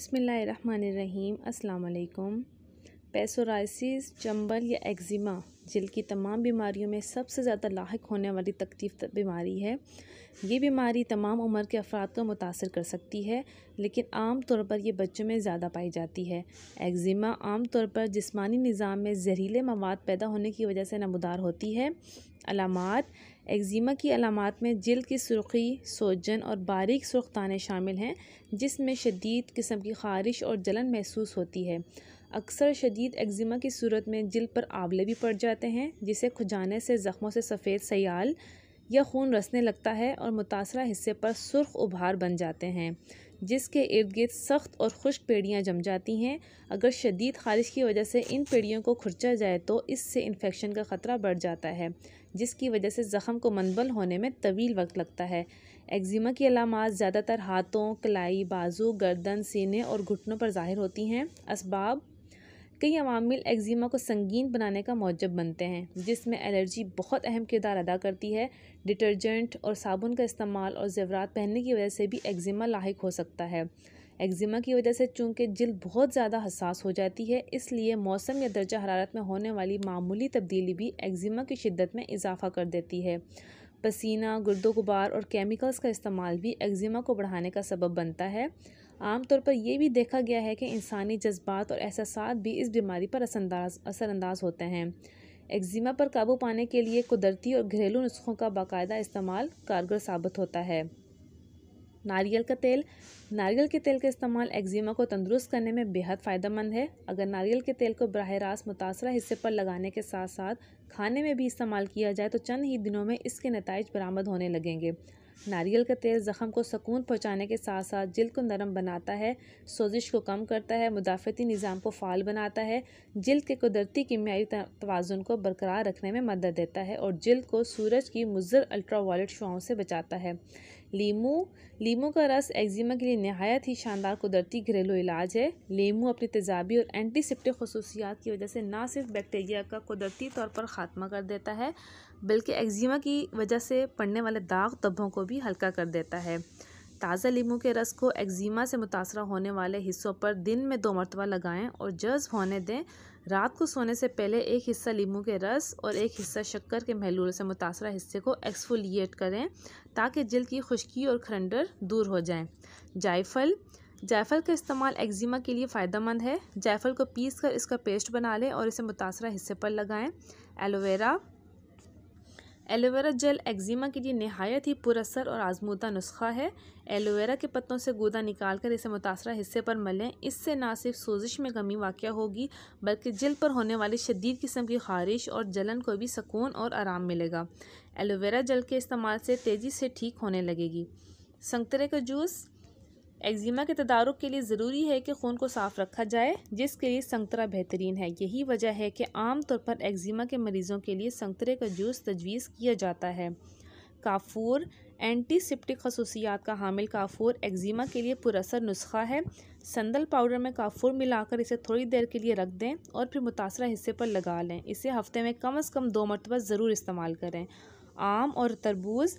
बसमीम अल्लाम पैसोराइसिस चंबल या एक्जिमा जिल की तमाम बीमारियों में सबसे ज़्यादा लाक होने वाली तकलीफ बीमारी है ये बीमारी तमाम उम्र के अफराद को मुतासर कर सकती है लेकिन आम तौर पर यह बच्चों में ज़्यादा पाई जाती है एक्जिमा आम तौर पर जिसमानी निज़ाम में जहरीले मवाद पैदा होने की वजह से नमदार होती है अलामत एक्जिमा की अलामत में जल्द की सुर्खी सोजन और बारीक सुरख़ ताने शामिल हैं जिसमें शदीद किस्म की खारिश और जलन महसूस होती है अक्सर शदीद एक्जिमा की सूरत में जल पर आंवले भी पड़ जाते हैं जिसे खुजाने से ज़ख्मों से सफ़ेद सयाल या खून रसने लगता है और मुतासर हिस्से पर सुर्ख उभार बन जाते हैं जिसके इर्द गिर्द सख्त और खुश्क पेड़ियाँ जम जाती हैं अगर शदीद खारिश की वजह से इन पेड़ियों को खुरचा जाए तो इससे इन्फेक्शन का ख़तरा बढ़ जाता है जिसकी वजह से ज़ख़म को मनबल होने में तवील वक्त लगता है एक्जिमा की अलामत ज़्यादातर हाथों कलाई बाजू गर्दन सीने और घुटनों पर ज़ाहिर होती हैं इसबाब कई अवामिल एक्जिमा को संगीन बनाने का मौजब बनते हैं जिसमें एलर्जी बहुत अहम किरदार अदा करती है डिटर्जेंट और साबुन का इस्तेमाल और जेवरात पहनने की वजह से भी एक्जिमा लाक हो सकता है एक्जिमा की वजह से चूँकि जल्द बहुत ज़्यादा हसास हो जाती है इसलिए मौसम या दर्जा हरारत में होने वाली मामूली तब्दीली भी एक्जिमा की शिद्दत में इजाफा कर देती है पसीना गुर्दो गुबार और केमिकल्स का इस्तेमाल भी एक्जिमा को बढ़ाने का सबब बनता है आमतौर पर यह भी देखा गया है कि इंसानी जज्बात और एहसास भी इस बीमारी पर असरअंदाज असरअंदाज होते हैं एक्जिमा पर काबू पाने के लिए कुदरती और घरेलू नुस्खों का बाकायदा इस्तेमाल कारगर साबित होता है नारियल का तेल नारियल के तेल का इस्तेमाल एक्जिमा को तंदुरुस्त करने में बेहद फ़ायदेमंद है अगर नारियल के तेल को बरह रास्त मुतासर हिस्से पर लगाने के साथ साथ खाने में भी इस्तेमाल किया जाए तो चंद ही दिनों में इसके नतज बरामद होने लगेंगे नारियल का तेल ज़ख़म को सकून पहुँचाने के साथ साथ जल्द को नरम बनाता है सोजिश को कम करता है मुदाफ़ती निज़ाम को फाल बनाता है जल्द के कुदरती कीमियाई तोज़ुन को बरकरार रखने में मदद देता है और जल्द को सूरज की मुजर अल्ट्रा शुआओं से बचाता है लीमू लीमू का रस एक्जिमा के लिए नहायत ही शानदार कुदरती घरेलू इलाज है लीमू अपनी तेजाबी और एंटीसेप्टिक खसूसियात की वजह से ना सिर्फ बैक्टीरिया का कुदरती तौर पर ख़ात्मा कर देता है बल्कि एक्जिमा की वजह से पड़ने वाले दाग धब्बों को भी हल्का कर देता है ताज़ा लीमू के रस को एक्जिमा से मुतासर होने वाले हिस्सों पर दिन में दो मरतबा लगाएं और जज्ब होने दें रात को सोने से पहले एक हिस्सा लीम के रस और एक हिस्सा शक्कर के महलूल से मुतासर हिस्से को एक्सफोलिएट करें ताकि जल की खुश्की और खरंडर दूर हो जाए जायफल जायफल का इस्तेमाल एक्जिमा के लिए फ़ायदा मंद है जायफल को पीस कर इसका पेस्ट बना लें और इसे मुतासर हिस्से पर लगाएं एलोवेरा एलोवेरा जेल एक्जिमा के लिए नहायत ही पुरसर और आजमूदा नुस्खा है एलोवेरा के पत्तों से गूदा निकाल कर इसे मुतासर हिस्से पर मलें इससे ना सिर्फ सोजिश में कमी वाक़ होगी बल्कि जल पर होने वाली शदीद किस्म की खारिश और जलन को भी सुकून और आराम मिलेगा एलोवेरा जल के इस्तेमाल से तेज़ी से ठीक होने लगेगी संतरे का जूस एक्जिमा के तदारक के लिए ज़रूरी है कि खून को साफ़ रखा जाए जिसके लिए संतरा बेहतरीन है यही वजह है कि आम तौर पर एक्जिमा के मरीज़ों के लिए संतरे का जूस तजवीज़ किया जाता है काफूर एंटीसेप्टिक खसूसियात का हामिल काफूर एक्जिमा के लिए पुरसर नुस्खा है संदल पाउडर में काफूर मिलाकर इसे थोड़ी देर के लिए रख दें और फिर मुतासर हिस्से पर लगा लें इसे हफ्ते में कम अज़ कम दो मरतबा ज़रूर इस्तेमाल करें आम और तरबूज़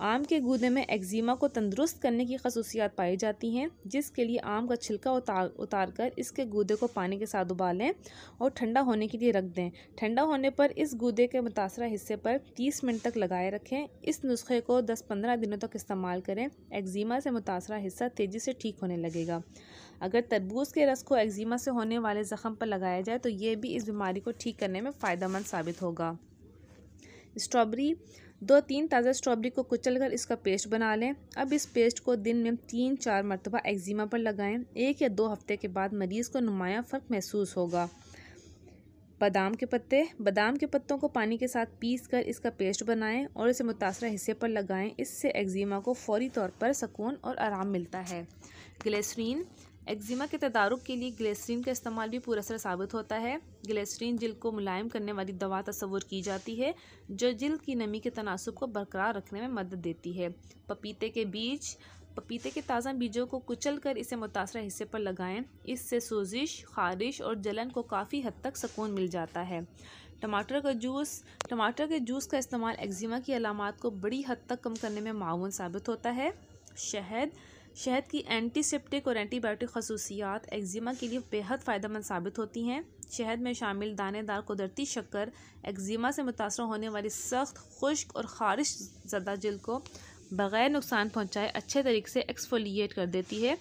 आम के गूदे में एक्जिमा को तंदुरुस्त करने की खसूसियात पाई जाती हैं जिसके लिए आम का छिलका उतार उतार कर इसके गूदे को पानी के साथ उबालें और ठंडा होने के लिए रख दें ठंडा होने पर इस गूदे के मुतासर हिस्से पर 30 मिनट तक लगाए रखें इस नुस्खे को 10-15 दिनों तक इस्तेमाल करें एक्जिमा से मुतासर हिस्सा तेज़ी से ठीक होने लगेगा अगर तरबूज के रस को एक्जिमा से होने वाले ज़ख़म पर लगाया जाए तो ये भी इस बीमारी को ठीक करने में फ़ायदा मंद साबित होगा स्ट्रॉबेरी दो तीन ताज़ा स्ट्रॉबेरी को कुचल कर इसका पेस्ट बना लें अब इस पेस्ट को दिन में तीन चार मरतबा एक्जिमा पर लगाएं एक या दो हफ्ते के बाद मरीज़ को नुमाया फ़र्क महसूस होगा बादाम के पत्ते बादाम के पत्तों को पानी के साथ पीस कर इसका पेस्ट बनाएं और इसे मुतासर हिस्से पर लगाएं इससे एक्जिमा को फौरी तौर पर सुकून और आराम मिलता है ग्लेसरीन एक्जिमा के तदारुक के लिए ग्लेसरीन का इस्तेमाल भी पूरा असर साबित होता है ग्लेसरीन जिल को मुलायम करने वाली दवा तस्वुर की जाती है जो जिल्द की नमी के तनासब को बरकरार रखने में मदद देती है पपीते के बीज पपीते के ताज़ा बीजों को कुचल कर इसे मुतासर हिस्से पर लगाएं इससे सूजिश खारिश और जलन को काफ़ी हद तक सुकून मिल जाता है टमाटर का जूस टमाटर के जूस का इस्तेमाल एक्जिमा की अलामत को बड़ी हद तक कम करने में माउन साबित होता है शहद शहद की एंटीसेप्टिक और एंटीबायोटिक खसूसियात एक्जिमा के लिए बेहद फ़ायदेमंद साबित होती हैं शहद में शामिल दानेदार कुदरती शक्कर एक्जिमा से मुतासर होने वाली सख्त खुश्क और खारिश ज़दा जल को बग़ैर नुकसान पहुँचाए अच्छे तरीके से एक्सफोलिएट कर देती है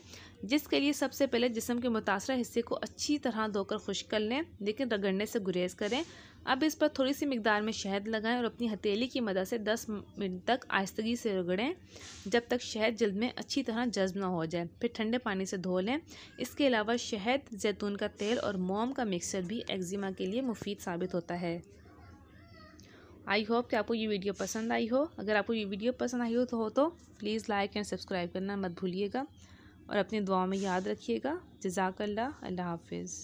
जिसके लिए सबसे पहले जिसम के मुतासर हिस्से को अच्छी तरह धोकर खुश कर लें लेकिन रगड़ने से गुरेज करें अब इस पर थोड़ी सी मकदार में शहद लगाएं और अपनी हथेली की मदद से 10 मिनट तक आहिस्तगी से रगड़ें जब तक शहद जल्द में अच्छी तरह जज्ब ना हो जाए फिर ठंडे पानी से धो लें इसके अलावा शहद जैतून का तेल और मोम का मिक्सचर भी एक्जिमा के लिए मुफीद साबित होता है आई होप कि आपको ये वीडियो पसंद आई हो अगर आपको ये वीडियो पसंद आई हो तो, तो प्लीज़ लाइक एंड सब्सक्राइब करना मत भूलिएगा और अपनी दुआ में याद रखिएगा जजाकल्ला अल्लाह हाफिज़